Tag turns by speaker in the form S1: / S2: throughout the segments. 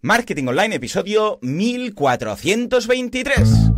S1: Marketing Online, episodio 1423.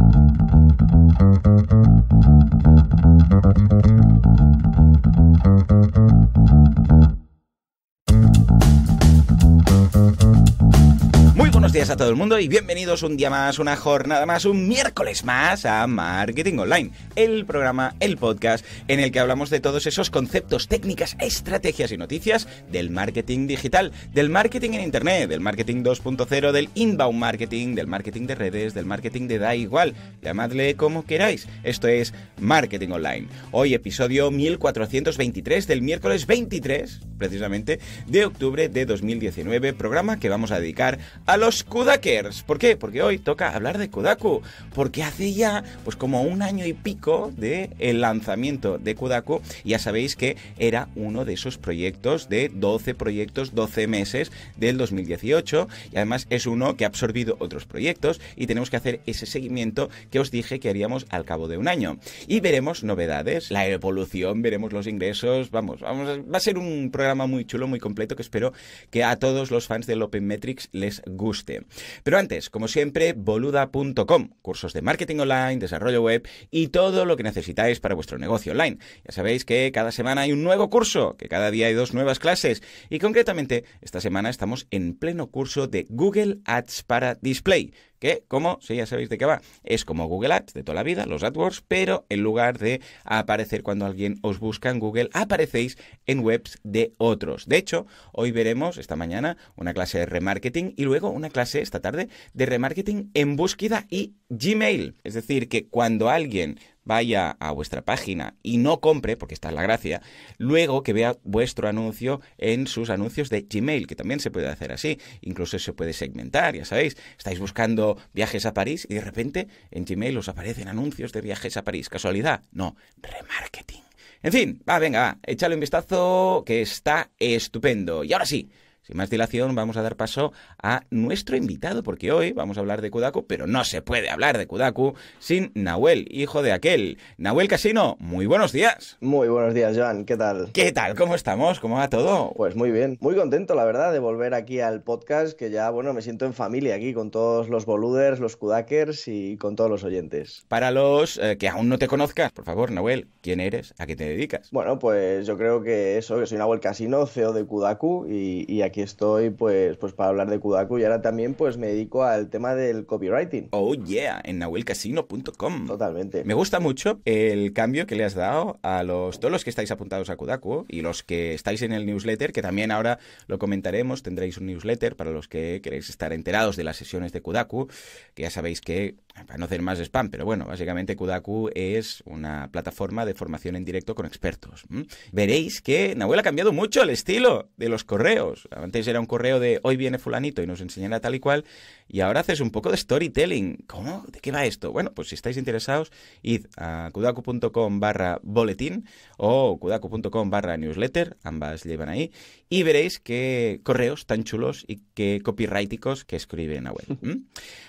S1: a todo el mundo y bienvenidos un día más, una jornada más, un miércoles más a Marketing Online, el programa, el podcast en el que hablamos de todos esos conceptos, técnicas, estrategias y noticias del marketing digital, del marketing en Internet, del marketing 2.0, del inbound marketing, del marketing de redes, del marketing de da igual, llamadle como queráis. Esto es Marketing Online. Hoy episodio 1423 del miércoles 23, precisamente, de octubre de 2019, programa que vamos a dedicar a los Kudakers. ¿Por qué? Porque hoy toca hablar de Kudaku. Porque hace ya, pues como un año y pico de el lanzamiento de Kudaku, ya sabéis que era uno de esos proyectos de 12 proyectos, 12 meses del 2018. Y además es uno que ha absorbido otros proyectos y tenemos que hacer ese seguimiento que os dije que haríamos al cabo de un año. Y veremos novedades, la evolución, veremos los ingresos. Vamos, vamos va a ser un programa muy chulo, muy completo que espero que a todos los fans del Open Metrics les guste. Pero antes, como siempre, boluda.com, cursos de marketing online, desarrollo web y todo lo que necesitáis para vuestro negocio online. Ya sabéis que cada semana hay un nuevo curso, que cada día hay dos nuevas clases y concretamente esta semana estamos en pleno curso de Google Ads para Display que, como si ya sabéis de qué va, es como Google Ads de toda la vida, los AdWords, pero en lugar de aparecer cuando alguien os busca en Google, aparecéis en webs de otros. De hecho, hoy veremos esta mañana una clase de remarketing y luego una clase esta tarde de remarketing en búsqueda y Gmail. Es decir, que cuando alguien vaya a vuestra página y no compre, porque está es la gracia, luego que vea vuestro anuncio en sus anuncios de Gmail, que también se puede hacer así, incluso se puede segmentar, ya sabéis, estáis buscando viajes a París y de repente en Gmail os aparecen anuncios de viajes a París, casualidad, no, remarketing. En fin, va, venga, va, échale un vistazo que está estupendo. Y ahora sí, más dilación, vamos a dar paso a nuestro invitado, porque hoy vamos a hablar de Kudaku, pero no se puede hablar de Kudaku sin Nahuel, hijo de aquel. Nahuel Casino, muy buenos días. Muy buenos días, Joan, ¿qué tal? ¿Qué tal? ¿Cómo
S2: estamos? ¿Cómo va todo? Pues muy bien, muy contento, la verdad, de volver aquí al podcast, que ya, bueno, me siento en familia aquí con todos los boluders, los Kudakers y con todos los oyentes.
S1: Para los eh, que aún no te conozcas, por favor, Nahuel, ¿quién eres? ¿A qué te dedicas? Bueno, pues yo creo que
S2: eso, que soy Nahuel Casino, CEO de Kudaku, y aquí estoy pues, pues para hablar de Kudaku y ahora
S1: también pues me dedico al tema del copywriting. Oh yeah, en nahuelcasino.com. Totalmente. Me gusta mucho el cambio que le has dado a los, todos los que estáis apuntados a Kudaku y los que estáis en el newsletter, que también ahora lo comentaremos, tendréis un newsletter para los que queréis estar enterados de las sesiones de Kudaku, que ya sabéis que Ah, para no hacer más spam, pero bueno, básicamente Kudaku es una plataforma de formación en directo con expertos. Veréis que Nahuel ha cambiado mucho el estilo de los correos. Antes era un correo de hoy viene fulanito y nos enseñará tal y cual, y ahora haces un poco de storytelling. ¿Cómo? ¿De qué va esto? Bueno, pues si estáis interesados, id a kudaku.com barra boletín o kudaku.com barra newsletter, ambas llevan ahí, y veréis qué correos tan chulos y qué copyrighticos que escribe Nahuel.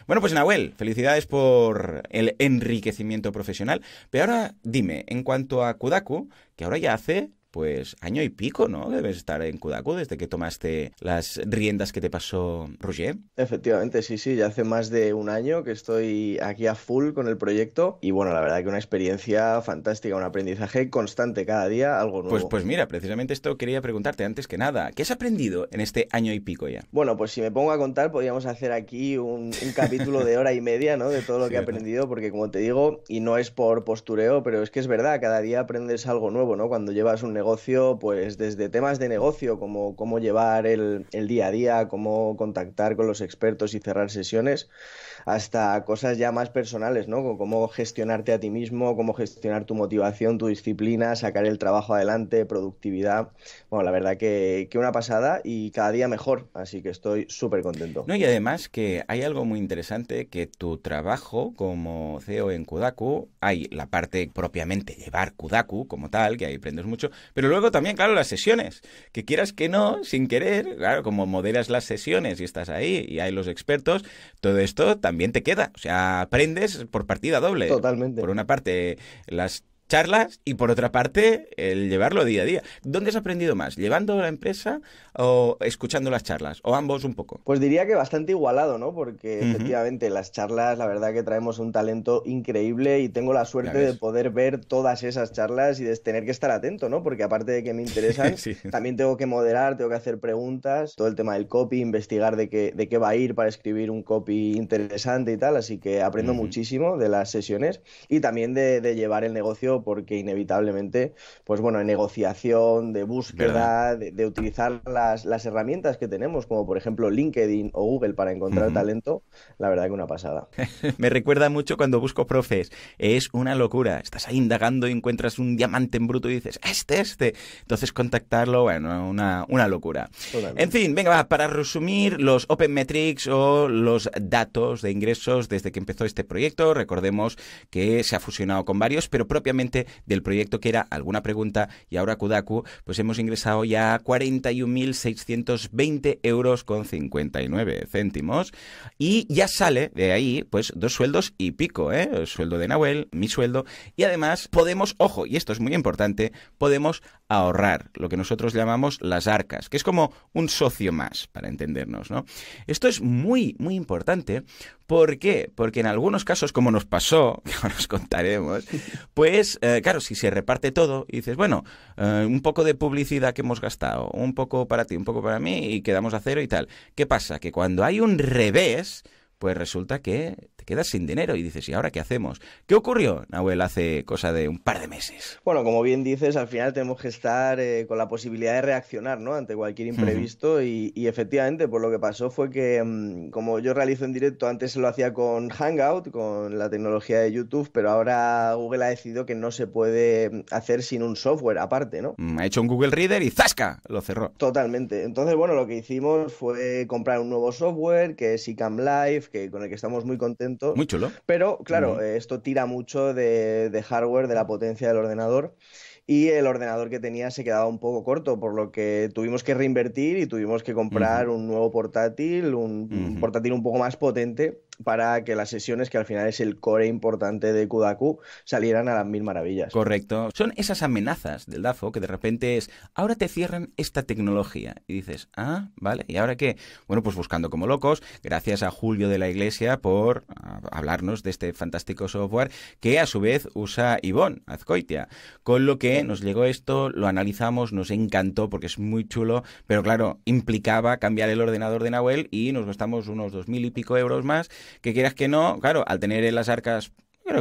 S1: Bueno, pues Nahuel, felicidades por el enriquecimiento profesional. Pero ahora dime, en cuanto a Kudaku, que ahora ya hace pues año y pico, ¿no? Debes estar en Kudaku desde que tomaste las riendas que te pasó Roger.
S2: Efectivamente, sí, sí, ya hace más de un año que estoy aquí a full con el proyecto y bueno, la verdad que una experiencia fantástica, un aprendizaje constante cada día, algo nuevo. Pues, pues
S1: mira, precisamente esto quería preguntarte antes que nada, ¿qué has aprendido en este año y pico ya? Bueno, pues si me pongo a contar, podríamos
S2: hacer aquí un, capítulo de hora y media, ¿no? De todo lo que he aprendido, porque como te digo, y no es por postureo, pero es que es verdad, cada día aprendes algo nuevo, ¿no? Cuando llevas un negocio, pues desde temas de negocio, como cómo llevar el, el día a día, cómo contactar con los expertos y cerrar sesiones, hasta cosas ya más personales, ¿no? Como cómo gestionarte a ti mismo, cómo gestionar tu motivación, tu disciplina, sacar el trabajo adelante, productividad. Bueno, la verdad que, una pasada y cada día mejor, así que estoy súper contento. No,
S1: y además que hay algo muy interesante que tu trabajo como CEO en Kudaku, hay la parte propiamente llevar Kudaku como tal, que ahí aprendes mucho, pero luego también, claro, las sesiones, que quieras que no, sin querer, claro, como moderas las sesiones y estás ahí y hay los expertos, todo esto también también te queda. O sea, aprendes por partida doble. Totalmente. Por una parte, las charlas y por otra parte el llevarlo día a día. ¿Dónde has aprendido más? ¿Llevando la empresa o escuchando las charlas? ¿O ambos un poco?
S2: Pues diría que bastante igualado, ¿no? Porque efectivamente las charlas, la verdad que traemos un talento increíble y tengo la suerte de poder ver todas esas charlas y de tener que estar atento, ¿no? Porque aparte de que me interesan, también tengo que moderar, tengo que hacer preguntas, todo el tema del copy, investigar de qué, de qué va a ir para escribir un copy interesante y tal. Así que aprendo muchísimo de las sesiones y también de llevar el negocio porque inevitablemente, pues bueno, en negociación, de búsqueda, de, utilizar las, herramientas que tenemos, como por ejemplo LinkedIn o Google para encontrar talento, la verdad que una pasada.
S1: Me recuerda mucho cuando busco profes, es una locura, estás ahí indagando y encuentras un diamante en bruto y dices, ah, este, este, entonces contactarlo, bueno, una, una locura. En fin, venga, va, para resumir los Open Metrics o los datos de ingresos desde que empezó este proyecto, recordemos que se ha fusionado con varios, pero propiamente del proyecto que era Alguna Pregunta y ahora Kudaku, pues hemos ingresado ya 41.620 euros con 59 céntimos y ya sale de ahí pues dos sueldos y pico, ¿eh? El sueldo de Nahuel, mi sueldo y además podemos, ojo, y esto es muy importante, podemos ahorrar, lo que nosotros llamamos las arcas, que es como un socio más, para entendernos, ¿no? Esto es muy, muy importante. ¿Por qué? Porque en algunos casos, como nos pasó, que os contaremos, pues eh, claro, si se reparte todo y dices, bueno, eh, un poco de publicidad que hemos gastado, un poco para ti, un poco para mí y quedamos a cero y tal. ¿Qué pasa? Que cuando hay un revés, pues resulta que te quedas sin dinero y dices, ¿y ahora qué hacemos? ¿Qué ocurrió, Nahuel, hace cosa de un par de meses?
S2: Bueno, como bien dices, al final tenemos que estar eh, con la posibilidad de reaccionar ¿no? ante cualquier imprevisto y, efectivamente, pues lo que pasó fue que, mm, como yo realizo en directo, antes lo hacía con Hangout, con la tecnología de YouTube, pero ahora Google ha decidido que no se puede mm, hacer sin un software aparte, ¿no?
S1: Mm, ha hecho un Google Reader y ¡zasca! Lo cerró.
S2: Totalmente. Entonces, bueno, lo que hicimos fue comprar un nuevo software que es ICAM Live, con el que estamos muy contentos. Pero claro, eh, esto tira mucho de, hardware, de la potencia del ordenador y el ordenador que tenía se quedaba un poco corto, por lo que tuvimos que reinvertir y tuvimos que comprar un nuevo portátil, un, portátil un poco más potente para que las sesiones, que al final es el core importante de Kudaku,
S1: salieran a las mil maravillas. Correcto. Son esas amenazas del DAFO que de repente es, ahora te cierran esta tecnología. Y dices, ah, vale, ¿y ahora qué? Bueno, pues buscando como locos, gracias a Julio de la Iglesia por ah, hablarnos de este fantástico software que a su vez usa Ivonne Azcoitia. Con lo que nos llegó esto, lo analizamos, nos encantó porque es muy chulo, pero claro, implicaba cambiar el ordenador de Nahuel y nos gastamos unos dos mil y pico euros más que quieras que no, claro, al tener en las arcas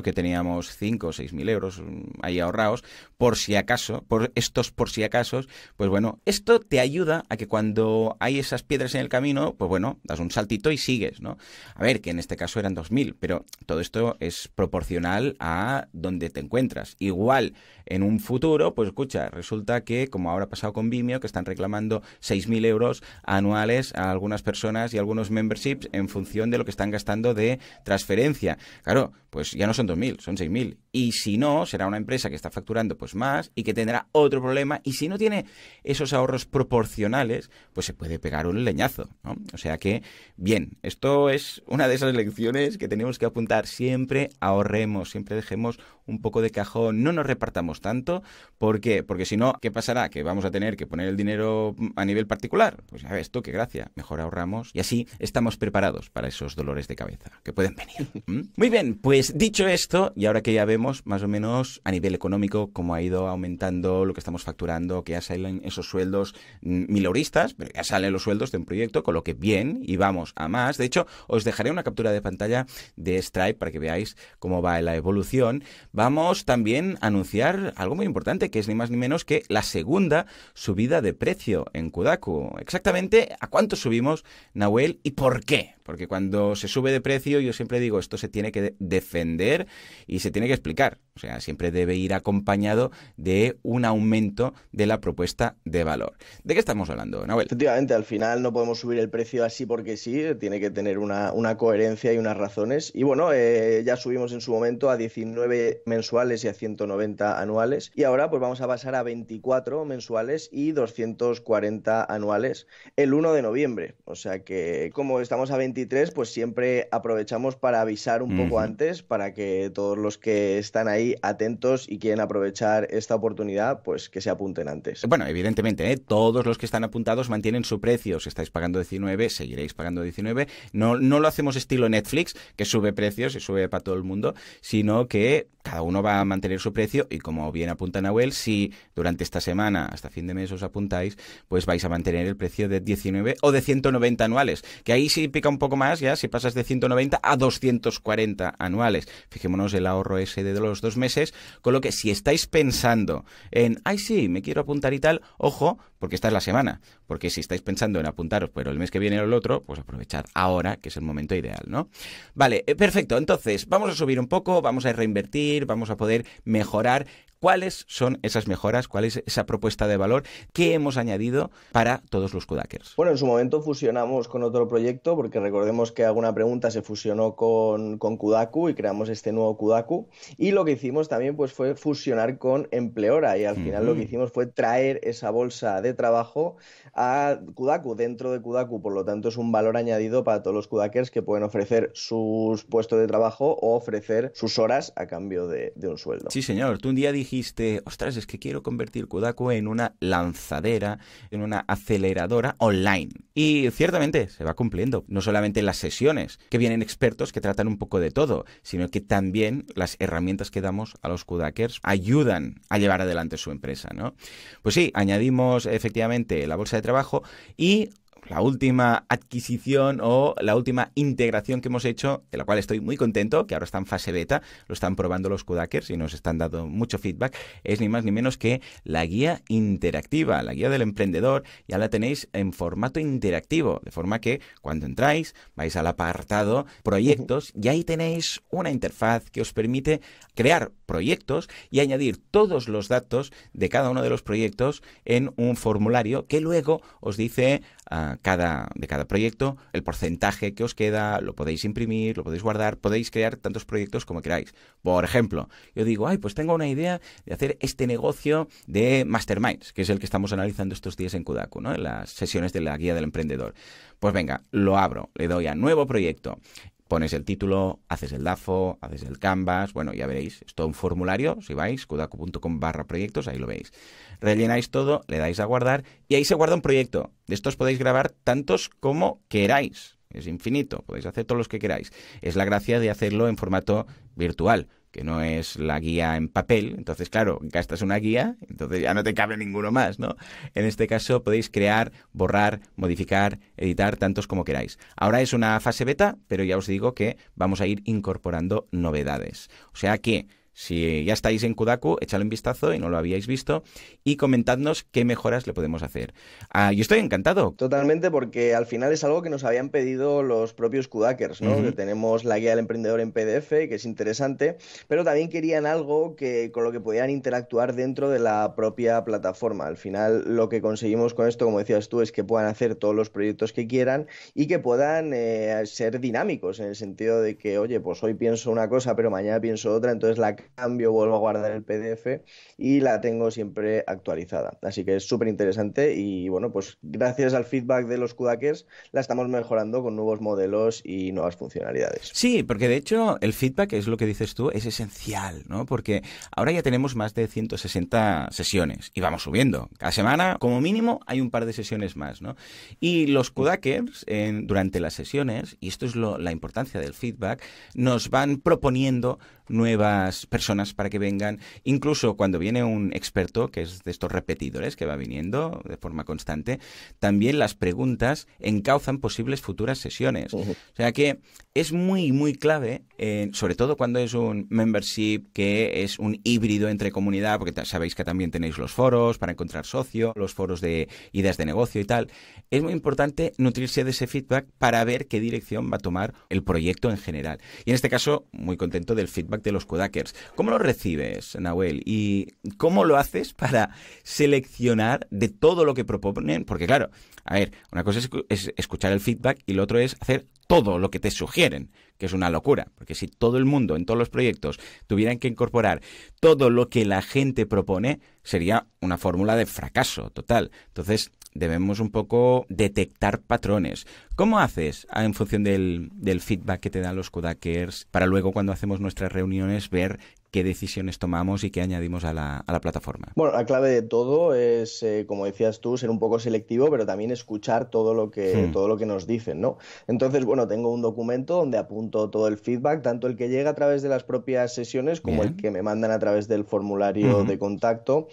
S1: que teníamos 5 o 6 mil euros mm, ahí ahorrados, por si acaso, por estos por si acaso, pues bueno, esto te ayuda a que cuando hay esas piedras en el camino, pues bueno, das un saltito y sigues, ¿no? A ver, que en este caso eran mil, pero todo esto es proporcional a donde te encuentras. Igual, en un futuro, pues escucha, resulta que, como ahora ha pasado con Vimeo, que están reclamando mil euros anuales a algunas personas y algunos memberships en función de lo que están gastando de transferencia. Claro, pues ya no son 2.000, son 6.000 y si no, será una empresa que está facturando pues más y que tendrá otro problema y si no tiene esos ahorros proporcionales, pues se puede pegar un leñazo, O sea que, bien, esto es una de esas lecciones que tenemos que apuntar siempre, ahorremos, siempre dejemos un poco de cajón, no nos repartamos tanto, ¿por qué? Porque si no, ¿qué pasará? Que vamos a tener que poner el dinero a nivel particular. Pues ya ves tú, qué gracia, mejor ahorramos y así estamos preparados para esos dolores de cabeza que pueden venir. Muy bien, pues dicho esto, y ahora que ya vemos más o menos a nivel económico cómo ha ido aumentando lo que estamos facturando, que ya salen esos sueldos mm, miloristas, pero ya salen los sueldos de un proyecto, con lo que bien y vamos a más. De hecho, os dejaré una captura de pantalla de Stripe para que veáis cómo va la evolución. Vamos también a anunciar algo muy importante, que es ni más ni menos que la segunda subida de precio en Kudaku. Exactamente a cuánto subimos, Nahuel, y por qué. Porque cuando se sube de precio, yo siempre digo, esto se tiene que defender y se tiene que explicar. O sea, siempre debe ir acompañado de un aumento de la propuesta de valor. ¿De qué estamos hablando, Nahuel?
S2: Efectivamente, al final no podemos subir el precio así porque sí, tiene que tener una, coherencia y unas razones. Y bueno, eh, ya subimos en su momento a 19 mensuales y a 190 anuales. Y ahora pues vamos a pasar a 24 mensuales y 240 anuales el 1 de noviembre. O sea que como estamos a 23, pues siempre aprovechamos para avisar un poco antes para que todos los que están ahí atentos y quieren aprovechar esta oportunidad, pues que se apunten antes.
S1: Bueno, evidentemente, ¿eh? todos los que están apuntados mantienen su precio. Si estáis pagando 19, seguiréis pagando 19. No, no lo hacemos estilo Netflix, que sube precios y sube para todo el mundo, sino que cada uno va a mantener su precio y como bien apunta Nahuel, si durante esta semana, hasta fin de mes os apuntáis, pues vais a mantener el precio de 19 o de 190 anuales, que ahí sí pica un poco más ya, si pasas de 190 a 240 anuales. Fijémonos el ahorro ese de los dos meses, con lo que si estáis pensando en, ay sí, me quiero apuntar y tal, ojo, porque esta es la semana, porque si estáis pensando en apuntaros, pero el mes que viene o el otro, pues aprovechad ahora, que es el momento ideal, ¿no? Vale, eh, perfecto, entonces vamos a subir un poco, vamos a reinvertir, vamos a poder mejorar cuáles son esas mejoras, cuál es esa propuesta de valor que hemos añadido para todos los Kudakers.
S2: Bueno, en su momento fusionamos con otro proyecto, porque recordemos que alguna pregunta se fusionó con, con Kudaku y creamos este nuevo Kudaku. Y lo que hicimos también pues, fue fusionar con Empleora y al final lo que hicimos fue traer esa bolsa de trabajo a Kudaku, dentro de Kudaku. Por lo tanto, es un valor añadido para todos los Kudakers que pueden ofrecer sus puestos de trabajo o ofrecer sus horas a cambio de, de un
S1: sueldo. Sí, señor. Tú un día dijiste dijiste, ostras, es que quiero convertir Kudaku en una lanzadera, en una aceleradora online. Y ciertamente se va cumpliendo, no solamente en las sesiones, que vienen expertos que tratan un poco de todo, sino que también las herramientas que damos a los Kudakers ayudan a llevar adelante su empresa, ¿no? Pues sí, añadimos efectivamente la bolsa de trabajo y la última adquisición o la última integración que hemos hecho, de la cual estoy muy contento, que ahora está en fase beta, lo están probando los Kudakers y nos están dando mucho feedback, es ni más ni menos que la guía interactiva, la guía del emprendedor, ya la tenéis en formato interactivo, de forma que cuando entráis vais al apartado proyectos y ahí tenéis una interfaz que os permite crear proyectos y añadir todos los datos de cada uno de los proyectos en un formulario que luego os dice... Ah, cada, de cada proyecto, el porcentaje que os queda, lo podéis imprimir, lo podéis guardar, podéis crear tantos proyectos como queráis. Por ejemplo, yo digo, ay, pues tengo una idea de hacer este negocio de masterminds, que es el que estamos analizando estos días en Kudaku, ¿no? en las sesiones de la guía del emprendedor. Pues venga, lo abro, le doy a nuevo proyecto pones el título, haces el DAFO, haces el Canvas, bueno, ya veréis, es todo un formulario, si vais, kudaku.com barra proyectos, ahí lo veis. Rellenáis todo, le dais a guardar y ahí se guarda un proyecto. De estos podéis grabar tantos como queráis, es infinito, podéis hacer todos los que queráis. Es la gracia de hacerlo en formato virtual que no es la guía en papel. Entonces, claro, gastas una guía, entonces ya no te cabe ninguno más, ¿no? En este caso podéis crear, borrar, modificar, editar tantos como queráis. Ahora es una fase beta, pero ya os digo que vamos a ir incorporando novedades. O sea que si ya estáis en Kudaku, echadle un vistazo y no lo habíais visto y comentadnos qué mejoras le podemos hacer. Ah, yo estoy encantado.
S2: Totalmente, porque al final es algo que nos habían pedido los propios Kudakers, ¿no? tenemos la guía del emprendedor en PDF, que es interesante, pero también querían algo que, con lo que podían interactuar dentro de la propia plataforma. Al final, lo que conseguimos con esto, como decías tú, es que puedan hacer todos los proyectos que quieran y que puedan eh, ser dinámicos en el sentido de que, oye, pues hoy pienso una cosa, pero mañana pienso otra, entonces la cambio, vuelvo a guardar el PDF y la tengo siempre actualizada. Así que es súper interesante y bueno, pues gracias al feedback de los Kudakers la estamos mejorando con nuevos modelos y
S1: nuevas funcionalidades. Sí, porque de hecho el feedback es lo que dices tú, es esencial, ¿no? Porque ahora ya tenemos más de 160 sesiones y vamos subiendo. Cada semana, como mínimo, hay un par de sesiones más, ¿no? Y los Kudakers durante las sesiones, y esto es la importancia del feedback, nos van proponiendo nuevas personas para que vengan. Incluso cuando viene un experto, que es de estos repetidores que va viniendo de forma constante, también las preguntas encauzan posibles futuras sesiones. O sea que es muy, muy clave sobre todo cuando es un membership que es un híbrido entre comunidad, porque sabéis que también tenéis los foros para encontrar socios, los foros de ideas de negocio y tal, es muy importante nutrirse de ese feedback para ver qué dirección va a tomar el proyecto en general. Y en este caso, muy contento del feedback de los Kodakers. ¿Cómo lo recibes, Nahuel? ¿Y cómo lo haces para seleccionar de todo lo que proponen? Porque claro, a ver, una cosa es escuchar el feedback y lo otro es hacer todo lo que te sugieren, que es una locura, porque si todo el mundo en todos los proyectos tuvieran que incorporar todo lo que la gente propone, sería una fórmula de fracaso total. Entonces, debemos un poco detectar patrones. ¿Cómo haces ah, en función del, feedback que te dan los Kudakers para luego cuando hacemos nuestras reuniones ver qué decisiones tomamos y qué añadimos a la, plataforma.
S2: Bueno, la clave de todo es, eh, como decías tú, ser un poco selectivo, pero también escuchar todo lo que, hmm. todo lo que nos dicen, ¿no? Entonces, bueno, tengo un documento donde apunto todo el feedback, tanto el que llega a través de las propias sesiones como el que me mandan a través del formulario de contacto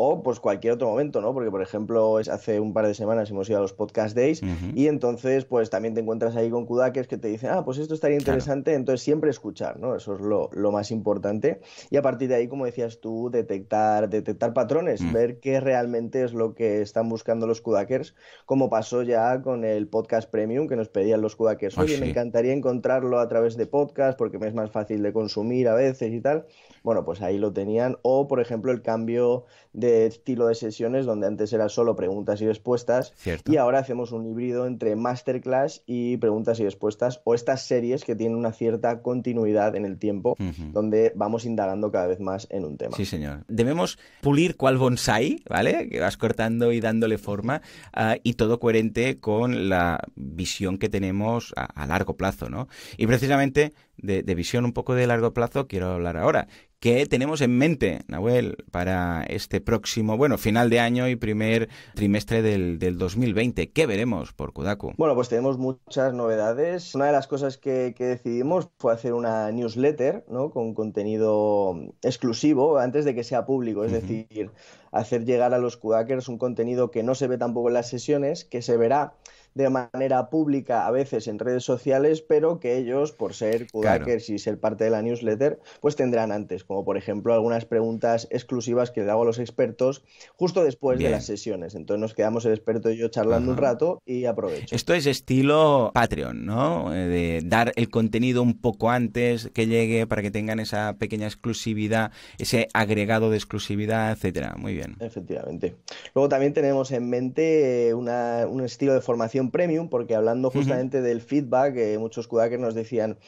S2: o pues cualquier otro momento, ¿no? Porque, por ejemplo, es hace un par de semanas hemos ido a los podcast days y entonces pues también te encuentras ahí con Kudakers que te dicen, ah, pues esto estaría interesante, entonces siempre escuchar, ¿no? Eso es lo, más importante. Y a partir de ahí, como decías tú, detectar, detectar patrones, mm. ver qué realmente es lo que están buscando los Kudakers, como pasó ya con el podcast premium que nos pedían los Kudakers. Ah, Oye, me encantaría encontrarlo a través de podcast porque me es más fácil de consumir a veces y tal. Bueno, pues ahí lo tenían. O, por ejemplo, el cambio de estilo de sesiones donde antes era solo preguntas y respuestas y ahora hacemos un híbrido entre masterclass y preguntas y respuestas o estas series que tienen una cierta continuidad en el tiempo donde vamos indagando cada vez más
S1: en un tema. Sí, señor. Debemos pulir cual bonsai, ¿vale? Que vas cortando y dándole forma ah, y todo coherente con la visión que tenemos a, largo plazo, ¿no? Y precisamente de, de visión un poco de largo plazo quiero hablar ahora, ¿Qué tenemos en mente, Nahuel, para este próximo, bueno, final de año y primer trimestre del, 2020? ¿Qué veremos por Kudaku?
S2: Bueno, pues tenemos muchas novedades. Una de las cosas que, decidimos fue hacer una newsletter, ¿no? Con contenido exclusivo antes de que sea público, es decir, hacer llegar a los Kudakers un contenido que no se ve tampoco en las sesiones, que se verá de manera pública, a veces en redes sociales, pero que ellos, por ser Kudakers y ser parte de la newsletter, pues tendrán antes, como por ejemplo algunas preguntas exclusivas que le hago a los expertos justo después de las sesiones. Entonces nos quedamos el experto y yo charlando un rato y aprovecho.
S1: Esto es estilo Patreon, ¿no? Eh, de dar el contenido un poco antes que llegue para que tengan esa pequeña exclusividad, ese agregado de exclusividad, etcétera. Muy bien. Efectivamente.
S2: Luego también tenemos en mente eh, una, un estilo de formación premium, porque hablando justamente del feedback, eh, muchos Kudakers nos decían,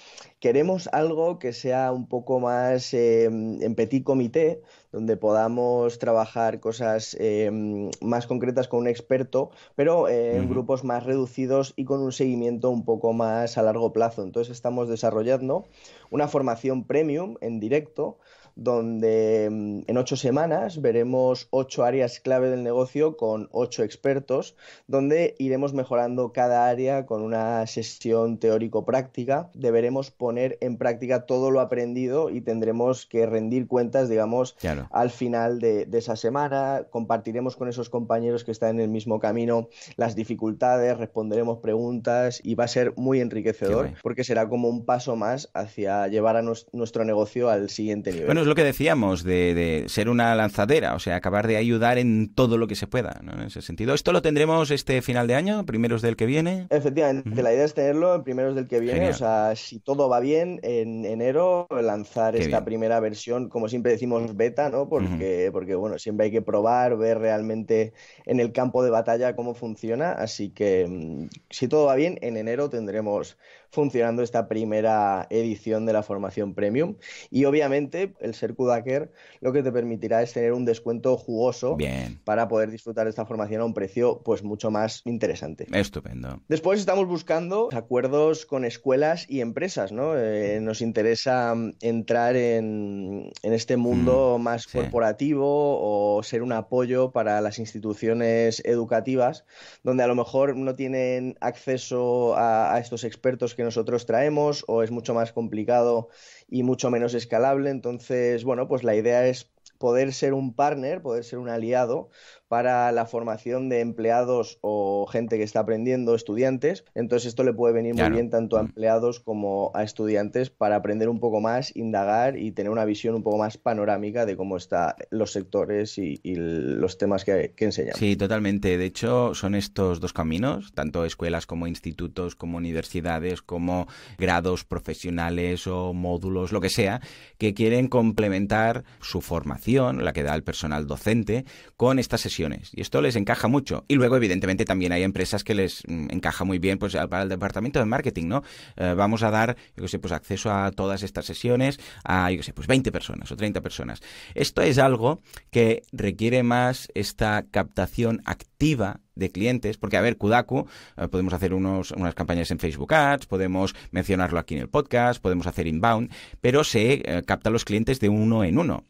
S2: queremos algo que sea un poco más em, en petit comité, donde podamos trabajar cosas em, más concretas con un experto, pero eh, en grupos más reducidos y con un seguimiento un poco más a largo plazo. Entonces estamos desarrollando una formación premium en directo donde mm, en ocho semanas veremos ocho áreas clave del negocio con ocho expertos, donde iremos mejorando cada área con una sesión teórico-práctica. Deberemos poner en práctica todo lo aprendido y tendremos que rendir cuentas, digamos, al final de, esa semana. Compartiremos con esos compañeros que están en el mismo camino las dificultades, responderemos preguntas y va a ser muy enriquecedor porque será como un paso más hacia llevar a nuestro negocio al siguiente nivel lo que decíamos,
S1: de, ser una lanzadera, o sea, acabar de ayudar en todo lo que se pueda, En ese sentido. ¿Esto lo tendremos este final de año, primeros del que viene?
S2: Efectivamente, la idea es tenerlo en primeros del que viene, o sea, si todo va bien, en enero lanzar esta primera versión, como siempre decimos, beta, ¿no? Porque, porque, bueno, siempre hay que probar, ver realmente en el campo de batalla cómo funciona, así que mm, si todo va bien, en enero tendremos funcionando esta primera edición de la formación premium. Y obviamente el ser Kudaker lo que te permitirá es tener un descuento jugoso para poder disfrutar esta formación a un precio pues mucho más interesante.
S1: Estupendo.
S2: Después estamos buscando acuerdos con escuelas y empresas, ¿no? Eh, nos interesa mm, entrar en, este mundo mm, más corporativo o ser un apoyo para las instituciones educativas, donde a lo mejor no tienen acceso a, a estos expertos que nosotros traemos o es mucho más complicado y mucho menos escalable. Entonces, bueno, pues la idea es poder ser un partner, poder ser un aliado para la formación de empleados o gente que está aprendiendo, estudiantes. Entonces esto le puede venir muy bien tanto a mm. empleados como a estudiantes para aprender un poco más, indagar y tener una visión un poco más panorámica de cómo están los sectores y, los temas que, que enseñan. Sí,
S1: totalmente. De hecho, son estos dos caminos, tanto escuelas como institutos, como universidades, como grados profesionales o módulos, lo que sea, que quieren complementar su formación la que da el personal docente, con estas sesiones. Y esto les encaja mucho. Y luego, evidentemente, también hay empresas que les mm, encaja muy bien pues, para el departamento de marketing, ¿no? Eh, vamos a dar, yo que sé, pues acceso a todas estas sesiones a, yo que sé, pues 20 personas o 30 personas. Esto es algo que requiere más esta captación activa de clientes, porque a ver, Kudaku, eh, podemos hacer unos, unas campañas en Facebook Ads, podemos mencionarlo aquí en el podcast, podemos hacer inbound, pero se eh, capta los clientes de uno en uno.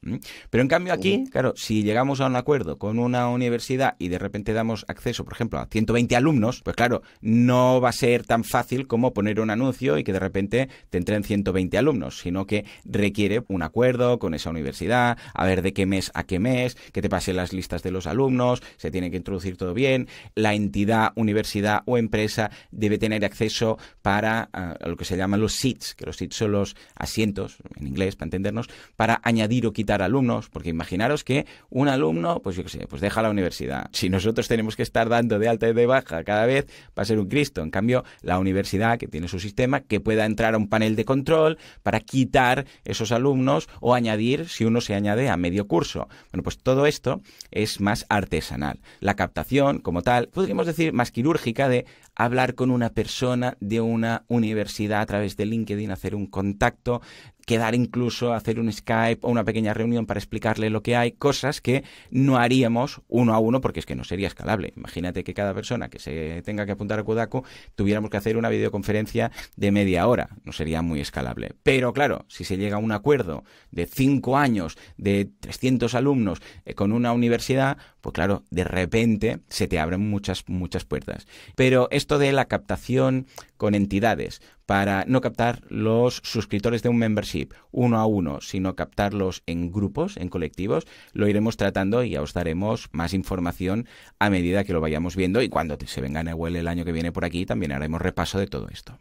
S1: Pero en cambio aquí, claro, si llegamos a un acuerdo con una universidad y de repente damos acceso, por ejemplo, a 120 alumnos, pues claro, no va a ser tan fácil como poner un anuncio y que de repente te entren 120 alumnos, sino que requiere un acuerdo con esa universidad, a ver de qué mes a qué mes, que te pasen las listas de los alumnos, se tiene que introducir todo bien, la entidad, universidad o empresa debe tener acceso para ah, lo que se llaman los seats, que los seats son los asientos, en inglés, para entendernos, para añadir o quitar alumnos, porque imaginaros que un alumno, pues yo qué sé, pues deja la universidad. Si nosotros tenemos que estar dando de alta y de baja cada vez, va a ser un Cristo. En cambio, la universidad que tiene su sistema, que pueda entrar a un panel de control para quitar esos alumnos o añadir si uno se añade a medio curso. Bueno, pues todo esto es más artesanal. La captación, como tal, podríamos decir más quirúrgica, de hablar con una persona de una universidad a través de LinkedIn, hacer un contacto, quedar incluso, hacer un Skype o una pequeña reunión para explicarle lo que hay, cosas que no haríamos uno a uno porque es que no sería escalable. Imagínate que cada persona que se tenga que apuntar a Kodaku tuviéramos que hacer una videoconferencia de media hora, no sería muy escalable. Pero claro, si se llega a un acuerdo de cinco años, de 300 alumnos eh, con una universidad, pues claro, de repente se te abren muchas, muchas puertas. Pero esto de la captación con entidades, para no captar los suscriptores de un membership uno a uno, sino captarlos en grupos, en colectivos, lo iremos tratando y os daremos más información a medida que lo vayamos viendo y cuando se venga Newell el año que viene por aquí también haremos repaso de todo esto.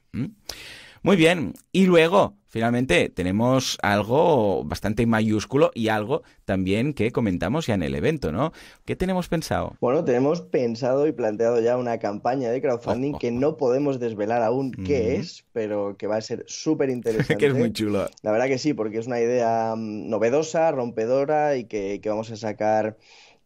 S1: Muy bien, y luego, finalmente, tenemos algo bastante mayúsculo y algo también que comentamos ya en el evento, ¿no? ¿Qué tenemos pensado?
S2: Bueno, tenemos pensado y planteado ya una campaña de crowdfunding oh, que oh, no podemos desvelar aún oh. qué mm. es, pero que va a ser súper interesante. que es muy chulo. La verdad que sí, porque es una idea mm, novedosa, rompedora y que, que vamos a sacar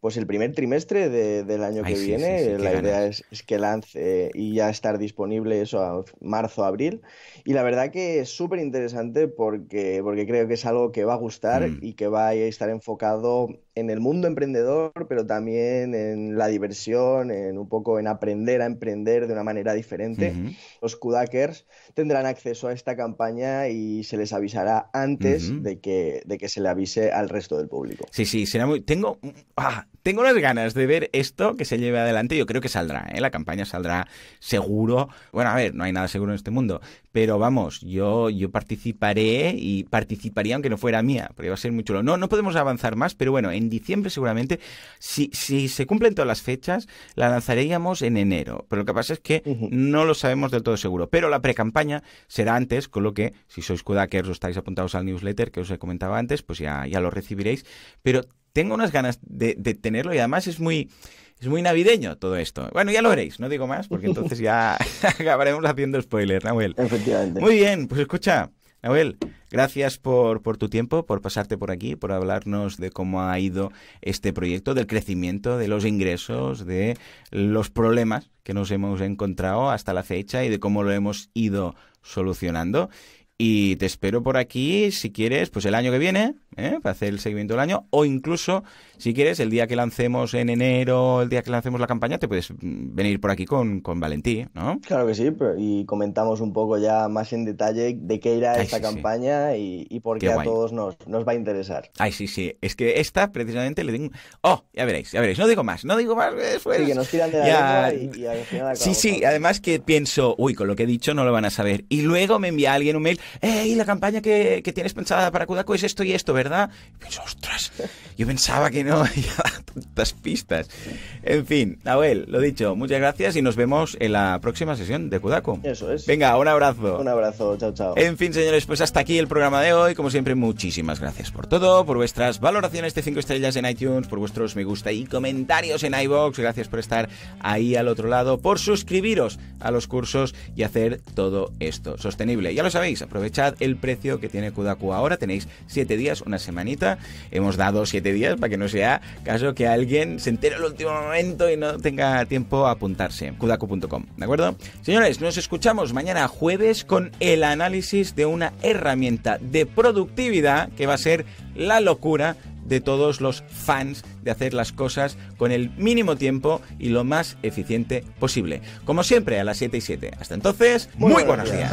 S2: pues el primer trimestre del año que viene, la idea es, que lance eh, y ya estar disponible eso a marzo, abril. Y la verdad que es súper interesante porque, porque creo que es algo que va a gustar mm. y que va a estar enfocado en el mundo emprendedor, pero también en la diversión, en un poco en aprender a emprender de una manera diferente. Los Kudakers tendrán acceso a esta campaña y se les avisará antes de, que, de que se le avise al resto del
S1: público. Sí, sí, será muy... Tengo... Ah, tengo unas ganas de ver esto que se lleve adelante. Yo creo que saldrá, ¿eh? La campaña saldrá seguro. Bueno, a ver, no hay nada seguro en este mundo. Pero vamos, yo, yo participaré y participaría aunque no fuera mía, porque va a ser muy chulo. No, no podemos avanzar más, pero bueno, en diciembre seguramente, si, si se cumplen todas las fechas, la lanzaríamos en enero. Pero lo que pasa es que no lo sabemos del todo seguro. Pero la pre-campaña será antes, con lo que si sois Kudakers o estáis apuntados al newsletter que os he comentado antes, pues ya, ya lo recibiréis. Pero tengo unas ganas de, tenerlo y además es muy... Es muy navideño todo esto. Bueno, ya lo veréis, no digo más, porque entonces ya acabaremos haciendo spoiler, Nahuel. Efectivamente. Muy bien, pues escucha, Nahuel, gracias por, por, tu tiempo, por pasarte por aquí, por hablarnos de cómo ha ido este proyecto, del crecimiento, de los ingresos, de los problemas que nos hemos encontrado hasta la fecha y de cómo lo hemos ido solucionando. Y te espero por aquí, si quieres, pues el año que viene, ¿eh? para hacer el seguimiento del año, o incluso, si quieres, el día que lancemos en enero, el día que lancemos la campaña, te puedes venir por aquí con, con Valentí,
S2: Claro que sí, y comentamos un poco ya más en detalle de qué irá esta campaña Y, y, por qué, a todos nos, nos va a interesar.
S1: Ay, sí, sí, es que esta precisamente le digo Oh, ya veréis, ya veréis, no digo más, no digo más eh, pues Sí, que nos tiran de la y, al final Sí, además que pienso, uy, con lo que he dicho no lo van a saber. Y luego me envía alguien un mail, hey, la campaña que, que tienes pensada para Kudaku es esto y esto, ¿verdad? ¿verdad? Y ostras, yo pensaba que no había tantas pistas. En fin, Abel, lo dicho, muchas gracias y nos vemos en la próxima sesión de Kudaku. Eso es. Venga, un abrazo. Un
S2: abrazo, chao, chao.
S1: En fin, señores, pues hasta aquí el programa de hoy. Como siempre, muchísimas gracias por todo, por vuestras valoraciones de 5 estrellas en iTunes, por vuestros me gusta y comentarios en iBox. Gracias por estar ahí al otro lado, por suscribiros a los cursos y hacer todo esto sostenible. Ya lo sabéis, aprovechad el precio que tiene Kudaku ahora. Tenéis 7 días, una semanita. Hemos dado siete días para que no sea caso que alguien se entere al último momento y no tenga tiempo a apuntarse. Kudaku.com, ¿de acuerdo? Señores, nos escuchamos mañana jueves con el análisis de una herramienta de productividad que va a ser la locura de todos los fans de hacer las cosas con el mínimo tiempo y lo más eficiente posible. Como siempre, a las 7 y 7. Hasta entonces, muy, buenos días.